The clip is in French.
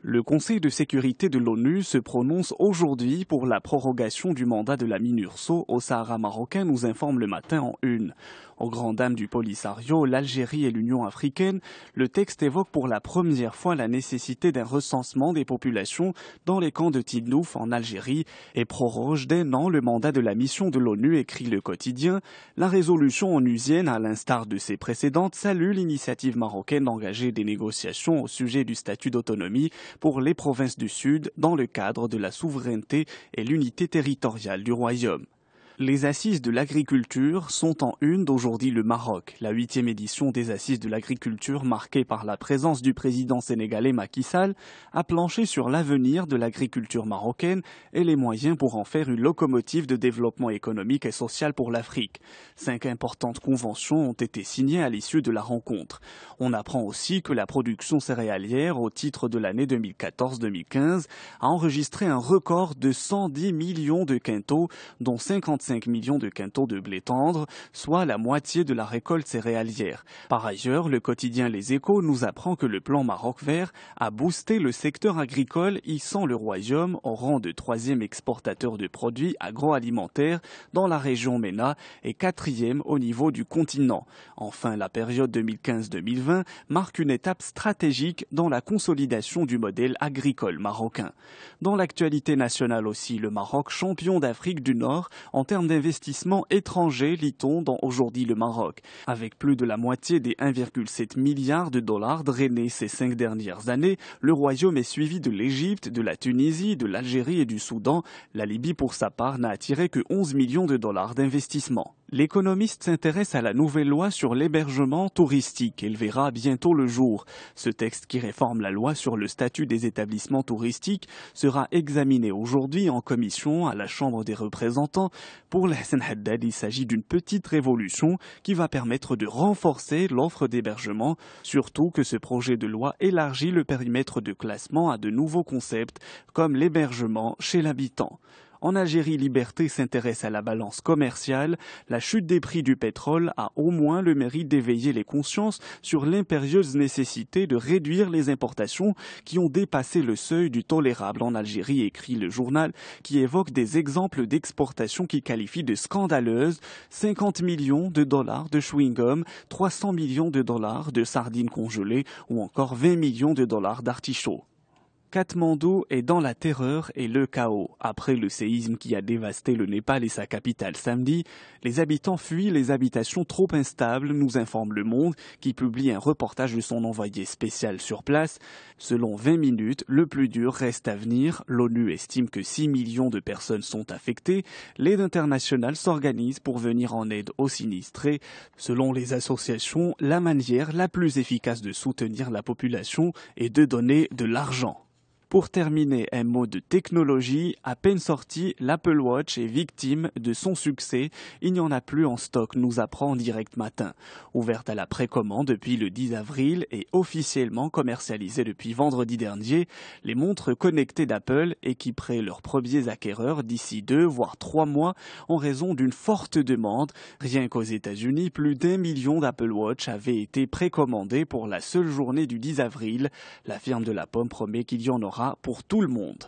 Le Conseil de sécurité de l'ONU se prononce aujourd'hui pour la prorogation du mandat de la MINURSO au Sahara marocain, nous informe le matin en une. Au grand dam du Polisario, l'Algérie et l'Union africaine, le texte évoque pour la première fois la nécessité d'un recensement des populations dans les camps de Tidnouf en Algérie et proroge d'un an le mandat de la mission de l'ONU, écrit le quotidien. La résolution onusienne, à l'instar de ses précédentes, salue l'initiative marocaine d'engager des négociations au sujet du statut d'autonomie pour les provinces du Sud dans le cadre de la souveraineté et l'unité territoriale du royaume. Les assises de l'agriculture sont en une d'aujourd'hui le Maroc. La huitième édition des assises de l'agriculture, marquée par la présence du président sénégalais Macky Sall, a planché sur l'avenir de l'agriculture marocaine et les moyens pour en faire une locomotive de développement économique et social pour l'Afrique. Cinq importantes conventions ont été signées à l'issue de la rencontre. On apprend aussi que la production céréalière au titre de l'année 2014-2015 a enregistré un record de 110 millions de quintaux, dont 50 5 millions de quintaux de blé tendre, soit la moitié de la récolte céréalière. Par ailleurs, le quotidien Les Échos nous apprend que le plan Maroc vert a boosté le secteur agricole hissant le royaume au rang de troisième exportateur de produits agroalimentaires dans la région MENA et quatrième au niveau du continent. Enfin, la période 2015-2020 marque une étape stratégique dans la consolidation du modèle agricole marocain. Dans l'actualité nationale aussi, le Maroc champion d'Afrique du Nord en termes d'investissements étrangers, lit-on dans Aujourd'hui le Maroc. Avec plus de la moitié des 1,7 milliard de dollars drainés ces cinq dernières années, le royaume est suivi de l'Égypte, de la Tunisie, de l'Algérie et du Soudan. La Libye, pour sa part, n'a attiré que 11 millions de dollars d'investissement. L'économiste s'intéresse à la nouvelle loi sur l'hébergement touristique. Elle verra bientôt le jour. Ce texte qui réforme la loi sur le statut des établissements touristiques sera examiné aujourd'hui en commission à la Chambre des représentants. Pour l'Hassan Haddad, il s'agit d'une petite révolution qui va permettre de renforcer l'offre d'hébergement, surtout que ce projet de loi élargit le périmètre de classement à de nouveaux concepts comme l'hébergement chez l'habitant. En Algérie, Liberté s'intéresse à la balance commerciale. La chute des prix du pétrole a au moins le mérite d'éveiller les consciences sur l'impérieuse nécessité de réduire les importations qui ont dépassé le seuil du tolérable en Algérie, écrit le journal, qui évoque des exemples d'exportations qui qualifie de scandaleuses 50 millions de dollars de chewing-gum, 300 millions de dollars de sardines congelées ou encore 20 millions de dollars d'artichauts. Katmandou est dans la terreur et le chaos. Après le séisme qui a dévasté le Népal et sa capitale samedi, les habitants fuient les habitations trop instables, nous informe Le Monde, qui publie un reportage de son envoyé spécial sur place. Selon 20 minutes, le plus dur reste à venir. L'ONU estime que 6 millions de personnes sont affectées. L'aide internationale s'organise pour venir en aide aux sinistrés. Selon les associations, la manière la plus efficace de soutenir la population est de donner de l'argent. Pour terminer, un mot de technologie. À peine sorti, l'Apple Watch est victime de son succès. Il n'y en a plus en stock, nous apprend direct matin. Ouverte à la précommande depuis le 10 avril et officiellement commercialisée depuis vendredi dernier, les montres connectées d'Apple équiperaient leurs premiers acquéreurs d'ici deux voire trois mois en raison d'une forte demande. Rien qu'aux États-Unis, plus d'un million d'Apple Watch avaient été précommandés pour la seule journée du 10 avril. La firme de la pomme promet qu'il y en aura pour tout le monde.